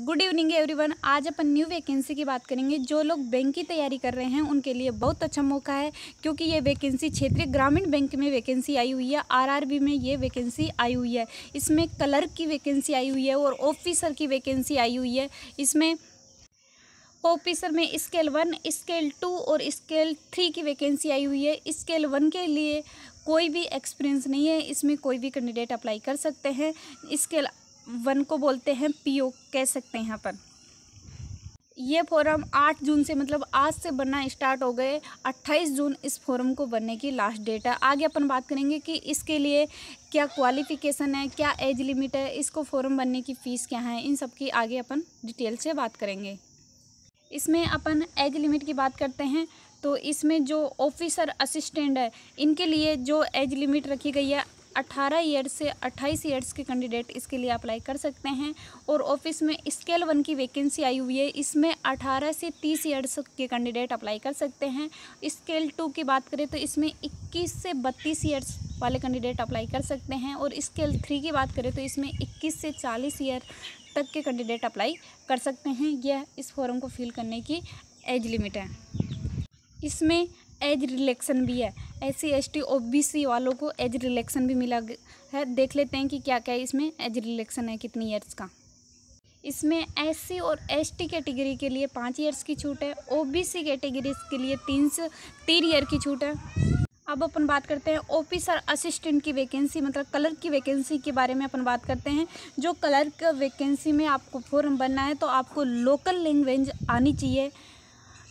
good evening everyone आज अपन new vacancy की बात करेंगे जो लोग बैंक की तैयारी कर रहे हैं उनके लिए बहुत अच्छा मौका है क्योंकि ये वैकेंसी क्षेत्रीय ग्रामीण बैंक में वैकेंसी आई हुई है आरआरबी में ये वैकेंसी आई हुई है इसमें क्लर्क की वैकेंसी आई हुई है और ऑफिसर की वैकेंसी आई हुई है इसमें ऑफिसर में स्केल वन स्केल टू और स्केल थ्री की वैकेंसी आई हुई है स्केल वन के लिए कोई भी एक्सपीरियंस नहीं है इसमें कोई भी कैंडिडेट अप्लाई कर सकते हैं स्केल वन को बोलते हैं पीओ कह सकते हैं अपन ये फोरम 8 जून से मतलब आज से बनना स्टार्ट हो गए 28 जून इस फोरम को बनने की लास्ट डेट है आगे अपन बात करेंगे कि इसके लिए क्या क्वालिफिकेशन है क्या एज लिमिट है इसको फोरम बनने की फ़ीस क्या है इन सब की आगे अपन डिटेल से बात करेंगे इसमें अपन एज लिमिट की बात करते हैं तो इसमें जो ऑफिसर असिस्टेंट है इनके लिए जो एज लिमिट रखी गई है 18 ईयर्स से 28 ईयर्स के कैंडिडेट इसके लिए अप्लाई कर सकते हैं और ऑफिस में स्केल वन की वैकेंसी आई हुई है इसमें 18 से 30 ईयर्स के कैंडिडेट अप्लाई कर सकते हैं स्केल टू की बात करें तो इसमें 21 से 32 ईयर्स वाले कैंडिडेट अप्लाई कर सकते हैं और स्केल थ्री की बात करें तो इसमें इक्कीस से चालीस ईयर तक के कैंडिडेट अप्लाई कर सकते हैं यह इस फॉर्म को फिल करने की एज लिमिट है इसमें एज रिलेक्शन भी है S C S T O B C वालों को एज रिलेक्शन भी मिला है देख लेते हैं कि क्या क्या है इसमें एज रिलेक्शन है कितनी ईयर्स का इसमें एस सी और एस टी कैटेगरी के लिए पाँच ईयर्स की छूट है ओ बी सी कैटेगरी के लिए तीन से तीन ईयर की छूट है अब अपन बात करते हैं ऑफिसर असिस्टेंट की वैकेंसी मतलब क्लर्क की वैकेंसी के बारे में अपन बात करते हैं जो क्लर्क वैकेंसी में आपको फॉर्म भरना है तो आपको लोकल लैंग्वेज आनी चाहिए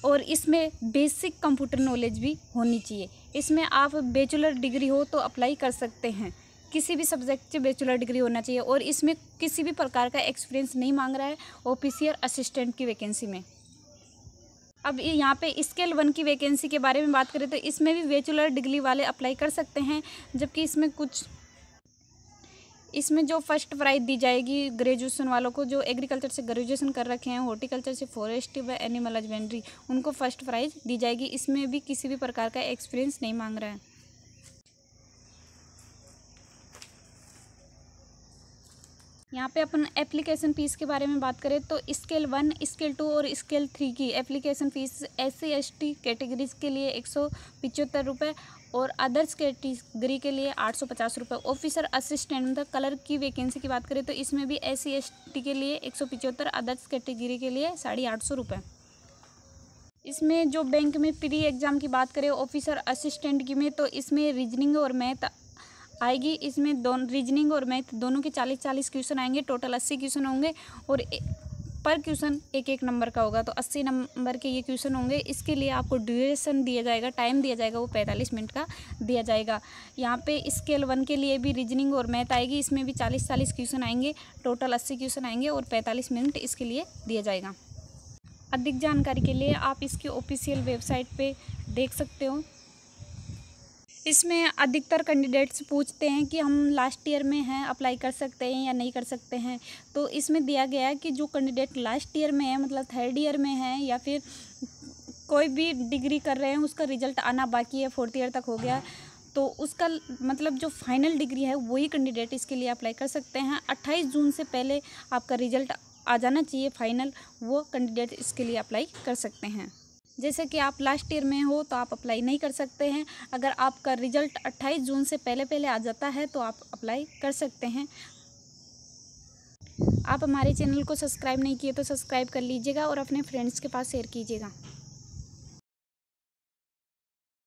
और इसमें बेसिक कंप्यूटर नॉलेज भी होनी चाहिए इसमें आप बेचुलर डिग्री हो तो अप्लाई कर सकते हैं किसी भी सब्जेक्ट से बेचुलर डिग्री होना चाहिए और इसमें किसी भी प्रकार का एक्सपीरियंस नहीं मांग रहा है ओ पी असिस्टेंट की वैकेंसी में अब यहाँ पे स्केल वन की वैकेंसी के बारे में बात करें तो इसमें भी बेचुलर डिग्री वाले अप्लाई कर सकते हैं जबकि इसमें कुछ इसमें जो फर्स्ट प्राइज़ दी जाएगी ग्रेजुएसन वालों को जो एग्रीकल्चर से ग्रेजुएसन कर रखे हैं हॉर्टिकल्चर से फॉरेस्ट व एनिमल हजबेंड्री उनको फर्स्ट प्राइज़ दी जाएगी इसमें भी किसी भी प्रकार का एक्सपीरियंस नहीं मांग रहा है यहाँ पे अपन एप्लीकेशन फ़ीस के बारे में बात करें तो स्केल वन स्केल टू और स्केल थ्री की application fees S C S T categories के लिए एक सौ पिचहत्तर रुपये और अदर्स कैटेगरी के लिए आठ सौ पचास रुपये ऑफिसर असिस्टेंट मतलब कलर की वैकेंसी की बात करें तो इसमें भी एस सी एस टी के लिए एक सौ पिचहत्तर अदर्स कैटेगरी के लिए साढ़े आठ सौ रुपये इसमें जो बैंक में प्री एग्ज़ाम की बात करें ऑफिसर असिस्टेंट की में तो इसमें रीजनिंग और मैथ आएगी इसमें दोनों रीजनिंग और मैथ दोनों के चालीस चालीस क्वेश्चन आएंगे टोटल अस्सी क्वेश्चन होंगे और पर क्वेश्चन एक एक नंबर का होगा तो अस्सी नंबर के ये क्वेश्चन होंगे इसके लिए आपको ड्यूरेशन दिया जाएगा टाइम दिया जाएगा वो पैंतालीस मिनट का दिया जाएगा यहाँ पे स्केल वन के लिए भी रीजनिंग और मैथ आएगी इसमें भी चालीस चालीस क्वेश्चन आएंगे टोटल अस्सी क्वेश्चन आएंगे और पैंतालीस मिनट इसके लिए दिया जाएगा अधिक जानकारी के लिए आप इसकी ऑफिशियल वेबसाइट पर देख सकते हो इसमें अधिकतर कैंडिडेट्स पूछते हैं कि हम लास्ट ईयर में हैं अप्लाई कर सकते हैं या नहीं कर सकते हैं तो इसमें दिया गया है कि जो कैंडिडेट लास्ट ईयर में है मतलब थर्ड ईयर में है या फिर कोई भी डिग्री कर रहे हैं उसका रिजल्ट आना बाकी है फोर्थ ईयर तक हो गया तो उसका मतलब जो फाइनल डिग्री है वही कैंडिडेट इसके लिए अप्लाई कर सकते हैं अट्ठाईस जून से पहले आपका रिजल्ट आ जाना चाहिए फाइनल वो कैंडिडेट इसके लिए अप्लाई कर सकते हैं जैसे कि आप लास्ट ईयर में हो तो आप अप्लाई नहीं कर सकते हैं अगर आपका रिजल्ट 28 जून से पहले पहले आ जाता है तो आप अप्लाई कर सकते हैं आप हमारे चैनल को सब्सक्राइब नहीं किए तो सब्सक्राइब कर लीजिएगा और अपने फ्रेंड्स के पास शेयर कीजिएगा